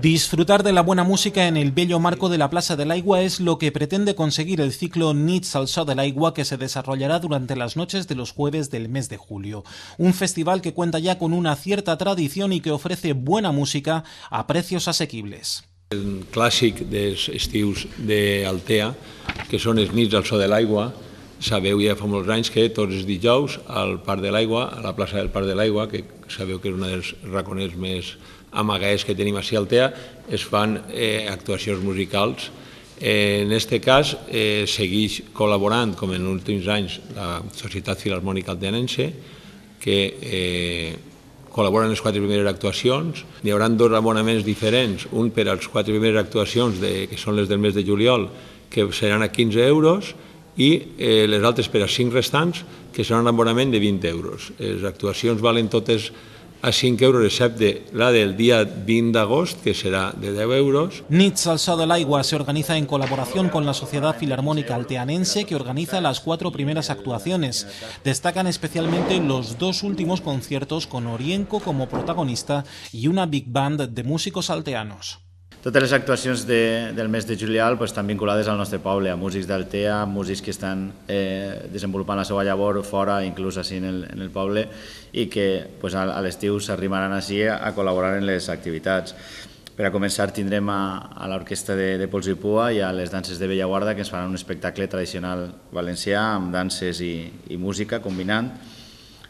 Disfrutar de la buena música en el bello marco de la Plaza del Agua es lo que pretende conseguir el ciclo Needs al del Agua que se desarrollará durante las noches de los jueves del mes de julio. Un festival que cuenta ya con una cierta tradición y que ofrece buena música a precios asequibles. El de de de que son al sabeu ja fa molts anys que tots els dijous al Parc de l'Aigua, a la plaça del Parc de l'Aigua, que sabeu que és un dels raconers més amagaers que tenim al TEA, es fan eh, actuacions musicals. Eh, en aquest cas eh, segueix col·laborant, com en els últims anys, la Societat Filarmònica Altenense, que eh, col·laboren les quatre primeres actuacions. Hi haurà dos abonaments diferents, un per als quatre primeres actuacions, de, que són les del mes de juliol, que seran a 15 euros, y eh, les espera sin restants, que serán un abonament de 20 euros. Las actuaciones valen totes a 5 euros, excepto la del día 20 de agosto, que será de 10 euros. NITS Sado el Agua se organiza en colaboración con la Sociedad Filarmónica Alteanense, que organiza las cuatro primeras actuaciones. Destacan especialmente los dos últimos conciertos con Orienco como protagonista y una big band de músicos alteanos. Totes les actuacions de, del mes de juliol pues, estan vinculades al nostre poble, a músics d'Altea, músics que estan eh, desenvolupant la seva llavor fora, inclús així en el, en el poble, i que pues, a, a l'estiu s'arrimaran així a col·laborar en les activitats. Per a començar tindrem a, a l'orquestra de, de Pols i Pua i a les danses de Bellaguarda que ens faran un espectacle tradicional valencià amb danses i, i música combinant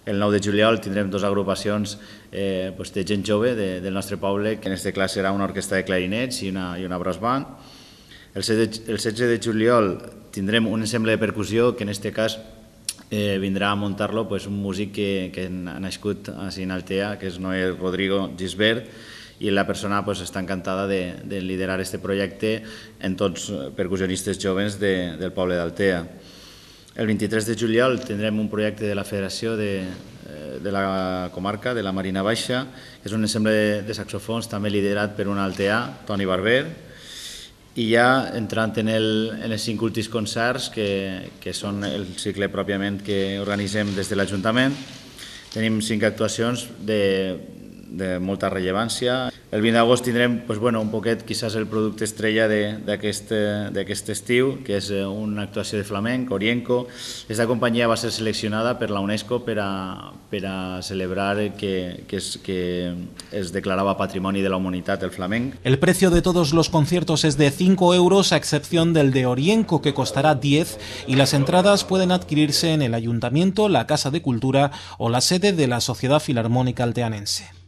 el 9 de juliol tindrem dues agrupacions eh, de gent jove del nostre poble, que en este cas serà una orquestra de clarinets i una, i una brass band. El 16, de, el 16 de juliol tindrem un ensemble de percussió que en este cas eh, vindrà a muntar-lo pues, un músic que, que ha nascut a Sinaltea, que és Noé Rodrigo Gisbert, i la persona pues, està encantada de, de liderar este projecte en tots eh, percussionistes joves del poble d'Altea. El 23 de juliol tindrem un projecte de la Federació de, eh, de la comarca, de la Marina Baixa, que és un ensemble de, de saxofons també liderat per un altea, Toni Barber, i ja entrant en, el, en els cinc últims concerts, que, que són el cicle pròpiament que organitzem des de l'Ajuntament, tenim cinc actuacions de de mucha relevancia. El 20 de tindrem pues, bueno, un poquet quizás el producto estrella de este estiu, que es eh, una actuació de flamenco, Orienco. Esta compañía va a ser seleccionada por la UNESCO para celebrar que, que, es, que es de la Humanidad el flamenco. El precio de todos los conciertos es de 5 euros, a excepción del de Orienco, que costará 10, y las entradas pueden adquirirse en el Ayuntamiento, la Casa de Cultura o la sede de la Sociedad Filarmónica Alteanense.